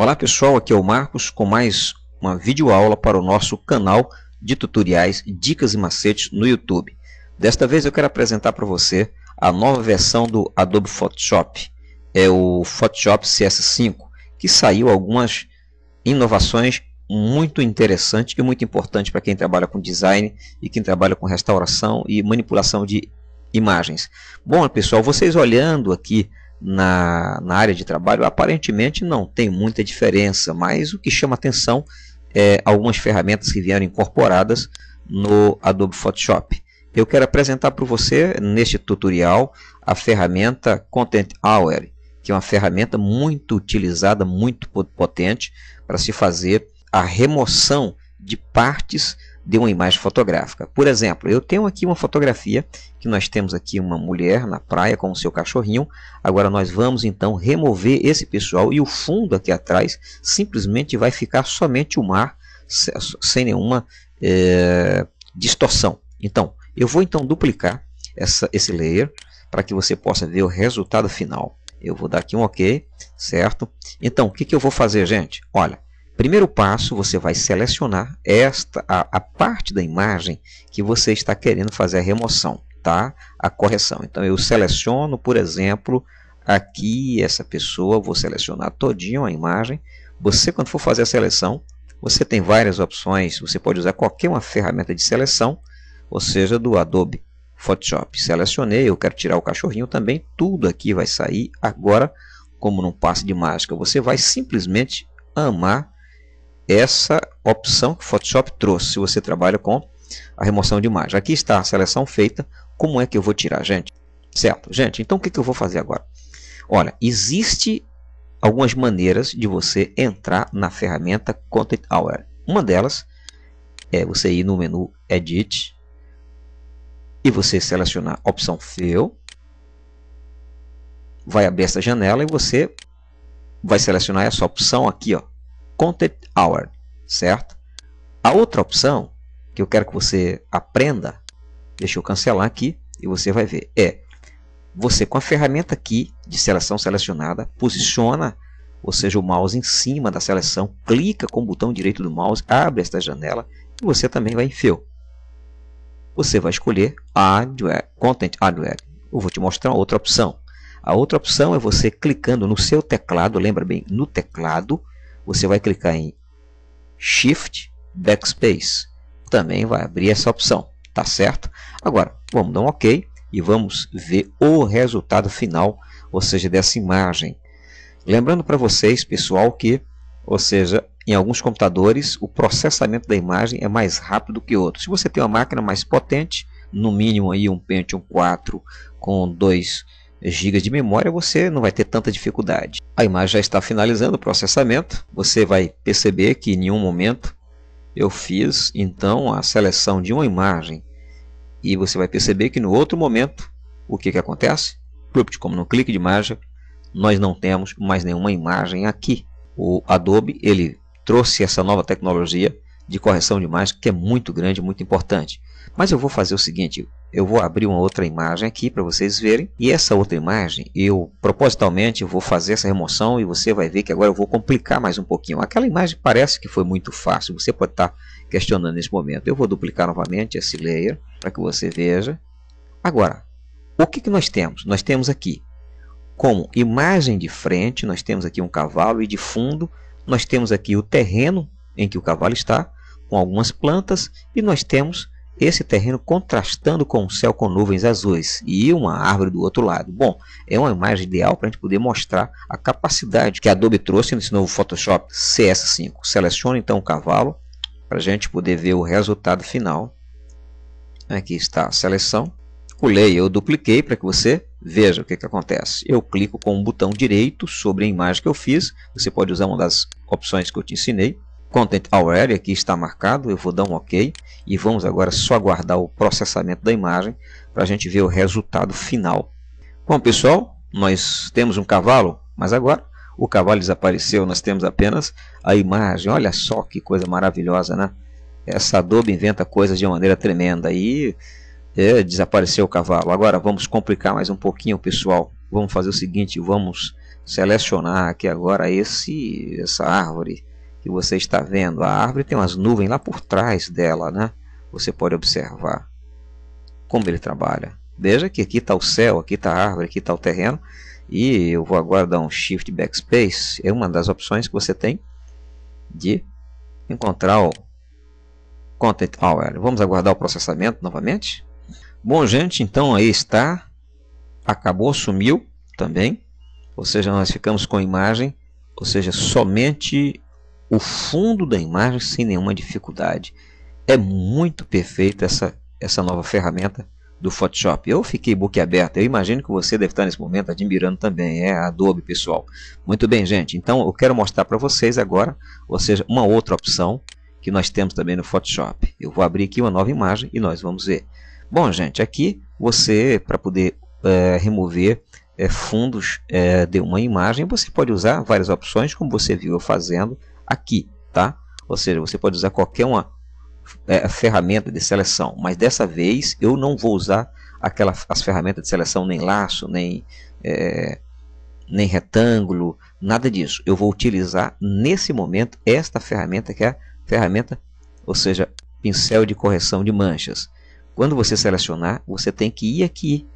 Olá pessoal, aqui é o Marcos com mais uma videoaula para o nosso canal de tutoriais, dicas e macetes no YouTube. Desta vez eu quero apresentar para você a nova versão do Adobe Photoshop, é o Photoshop CS5, que saiu algumas inovações muito interessantes e muito importantes para quem trabalha com design e quem trabalha com restauração e manipulação de imagens. Bom pessoal, vocês olhando aqui na, na área de trabalho aparentemente não tem muita diferença, mas o que chama atenção é algumas ferramentas que vieram incorporadas no Adobe Photoshop. Eu quero apresentar para você neste tutorial a ferramenta Content Hour, que é uma ferramenta muito utilizada, muito potente para se fazer a remoção de partes de uma imagem fotográfica. Por exemplo, eu tenho aqui uma fotografia que nós temos aqui uma mulher na praia com o seu cachorrinho. Agora nós vamos então remover esse pessoal e o fundo aqui atrás simplesmente vai ficar somente o mar sem nenhuma é, distorção. Então, eu vou então duplicar essa, esse layer para que você possa ver o resultado final. Eu vou dar aqui um OK, certo? Então, o que, que eu vou fazer, gente? Olha, Primeiro passo, você vai selecionar esta a, a, parte da imagem que você está querendo fazer a remoção, tá? A correção. Então eu seleciono, por exemplo, aqui essa pessoa, vou selecionar todinho a imagem. Você quando for fazer a seleção, você tem várias opções, você pode usar qualquer uma ferramenta de seleção, ou seja, do Adobe Photoshop. Selecionei, eu quero tirar o cachorrinho também, tudo aqui vai sair agora, como não passa de mágica, você vai simplesmente amar essa opção que o Photoshop trouxe se você trabalha com a remoção de imagem. Aqui está a seleção feita. Como é que eu vou tirar, gente? Certo, gente, então o que, que eu vou fazer agora? Olha, existe algumas maneiras de você entrar na ferramenta Content Hour. Uma delas é você ir no menu Edit e você selecionar a opção Fill. Vai abrir essa janela e você vai selecionar essa opção aqui, ó, Content Hour, certo? A outra opção que eu quero que você aprenda, deixa eu cancelar aqui e você vai ver, é você com a ferramenta aqui de seleção selecionada, posiciona, ou seja, o mouse em cima da seleção, clica com o botão direito do mouse, abre esta janela e você também vai em Fill. Você vai escolher Adware, Content Hardware. Eu vou te mostrar outra opção. A outra opção é você clicando no seu teclado, lembra bem, no teclado, você vai clicar em Shift Backspace. Também vai abrir essa opção, tá certo? Agora, vamos dar um OK e vamos ver o resultado final, ou seja, dessa imagem. Lembrando para vocês, pessoal, que, ou seja, em alguns computadores o processamento da imagem é mais rápido que outros. Se você tem uma máquina mais potente, no mínimo aí um Pentium 4 com 2 GB de memória, você não vai ter tanta dificuldade. A imagem já está finalizando o processamento. Você vai perceber que em nenhum momento eu fiz então a seleção de uma imagem. E você vai perceber que no outro momento, o que, que acontece? Como no clique de imagem, nós não temos mais nenhuma imagem aqui. O Adobe ele trouxe essa nova tecnologia de correção de imagem que é muito grande, muito importante. Mas eu vou fazer o seguinte, eu vou abrir uma outra imagem aqui para vocês verem. E essa outra imagem, eu propositalmente vou fazer essa remoção e você vai ver que agora eu vou complicar mais um pouquinho. Aquela imagem parece que foi muito fácil, você pode estar tá questionando nesse momento. Eu vou duplicar novamente esse layer para que você veja. Agora, o que, que nós temos? Nós temos aqui, como imagem de frente, nós temos aqui um cavalo e de fundo, nós temos aqui o terreno em que o cavalo está com algumas plantas e nós temos esse terreno contrastando com o céu com nuvens azuis e uma árvore do outro lado. Bom, é uma imagem ideal para a gente poder mostrar a capacidade que a Adobe trouxe nesse novo Photoshop CS5. Selecione então o cavalo para a gente poder ver o resultado final. Aqui está a seleção. culei, eu dupliquei para que você veja o que, que acontece. Eu clico com o botão direito sobre a imagem que eu fiz. Você pode usar uma das opções que eu te ensinei. Content Aware aqui está marcado, eu vou dar um OK e vamos agora só aguardar o processamento da imagem para a gente ver o resultado final. Bom pessoal, nós temos um cavalo, mas agora o cavalo desapareceu, nós temos apenas a imagem. Olha só que coisa maravilhosa, né? Essa Adobe inventa coisas de uma maneira tremenda e é, desapareceu o cavalo. Agora vamos complicar mais um pouquinho pessoal. Vamos fazer o seguinte, vamos selecionar aqui agora esse, essa árvore que você está vendo. A árvore tem umas nuvens lá por trás dela, né? Você pode observar como ele trabalha. Veja que aqui está o céu, aqui está a árvore, aqui está o terreno. E eu vou agora dar um Shift Backspace. É uma das opções que você tem de encontrar o Content Hour. Vamos aguardar o processamento novamente. Bom, gente, então aí está. Acabou, sumiu também. Ou seja, nós ficamos com a imagem, ou seja, somente o fundo da imagem sem nenhuma dificuldade. É muito perfeita essa, essa nova ferramenta do Photoshop. Eu fiquei boquiaberto, eu imagino que você deve estar nesse momento admirando também, é Adobe pessoal. Muito bem gente, então eu quero mostrar para vocês agora, ou seja, uma outra opção que nós temos também no Photoshop. Eu vou abrir aqui uma nova imagem e nós vamos ver. Bom gente, aqui você, para poder é, remover é, fundos é, de uma imagem, você pode usar várias opções, como você viu eu fazendo, aqui, tá? Ou seja, você pode usar qualquer uma é, ferramenta de seleção, mas dessa vez eu não vou usar aquela, as ferramentas de seleção nem laço, nem, é, nem retângulo, nada disso. Eu vou utilizar nesse momento esta ferramenta que é a ferramenta, ou seja, pincel de correção de manchas. Quando você selecionar, você tem que ir aqui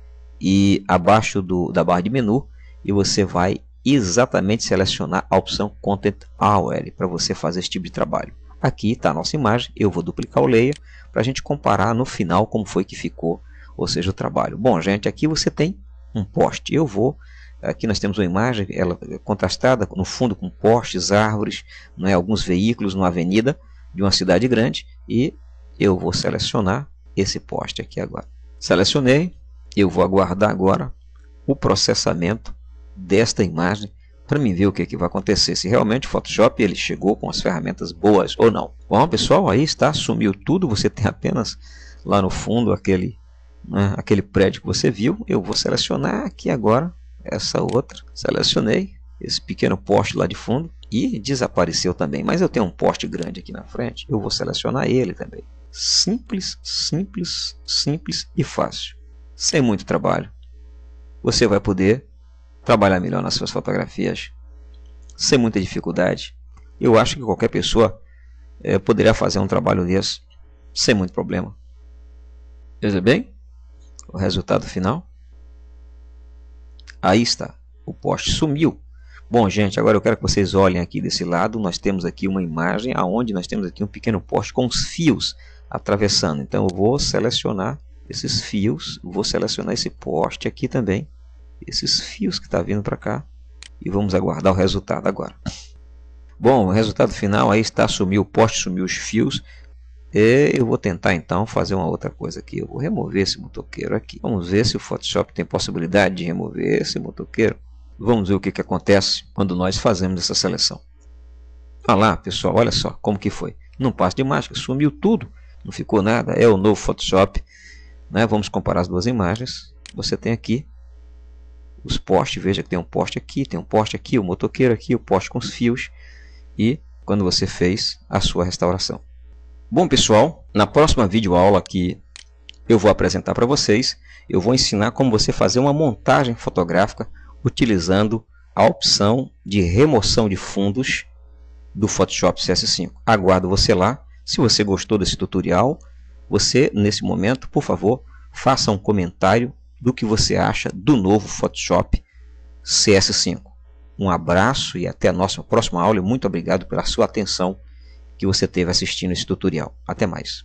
e abaixo do, da barra de menu e você vai exatamente selecionar a opção Content AOL para você fazer esse tipo de trabalho. Aqui está a nossa imagem, eu vou duplicar o layer para a gente comparar no final como foi que ficou, ou seja, o trabalho. Bom, gente, aqui você tem um poste. Eu vou, aqui nós temos uma imagem ela é contrastada no fundo com postes, árvores, né, alguns veículos numa avenida de uma cidade grande e eu vou selecionar esse poste aqui agora. Selecionei, eu vou aguardar agora o processamento desta imagem para mim ver o que, é que vai acontecer, se realmente o Photoshop ele chegou com as ferramentas boas ou não. Bom pessoal, aí está, sumiu tudo, você tem apenas lá no fundo aquele, né, aquele prédio que você viu, eu vou selecionar aqui agora essa outra, selecionei esse pequeno poste lá de fundo e desapareceu também, mas eu tenho um poste grande aqui na frente, eu vou selecionar ele também. Simples, simples, simples e fácil, sem muito trabalho. Você vai poder trabalhar melhor nas suas fotografias sem muita dificuldade. Eu acho que qualquer pessoa é, poderia fazer um trabalho desse sem muito problema. Veja bem, o resultado final. Aí está, o poste sumiu. Bom, gente, agora eu quero que vocês olhem aqui desse lado. Nós temos aqui uma imagem aonde nós temos aqui um pequeno poste com os fios atravessando. Então eu vou selecionar esses fios, vou selecionar esse poste aqui também esses fios que está vindo para cá e vamos aguardar o resultado agora. Bom, o resultado final aí está sumiu o poste, sumiu os fios. E eu vou tentar então fazer uma outra coisa aqui. Eu vou remover esse motoqueiro aqui. Vamos ver se o Photoshop tem possibilidade de remover esse motoqueiro. Vamos ver o que, que acontece quando nós fazemos essa seleção. Olha ah lá, pessoal, olha só como que foi. Não passa de mágica, sumiu tudo. Não ficou nada, é o novo Photoshop. Né? Vamos comparar as duas imagens. Você tem aqui os postes, veja que tem um poste aqui, tem um poste aqui, o motoqueiro aqui, o poste com os fios e quando você fez a sua restauração. Bom pessoal, na próxima videoaula que eu vou apresentar para vocês, eu vou ensinar como você fazer uma montagem fotográfica utilizando a opção de remoção de fundos do Photoshop CS5. Aguardo você lá. Se você gostou desse tutorial, você nesse momento, por favor, faça um comentário do que você acha do novo Photoshop CS5. Um abraço e até a nossa próxima aula. Muito obrigado pela sua atenção que você teve assistindo esse tutorial. Até mais.